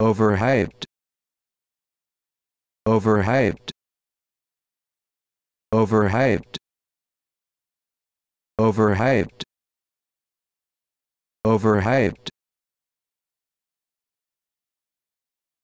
overhyped overhyped overhyped overhyped overhyped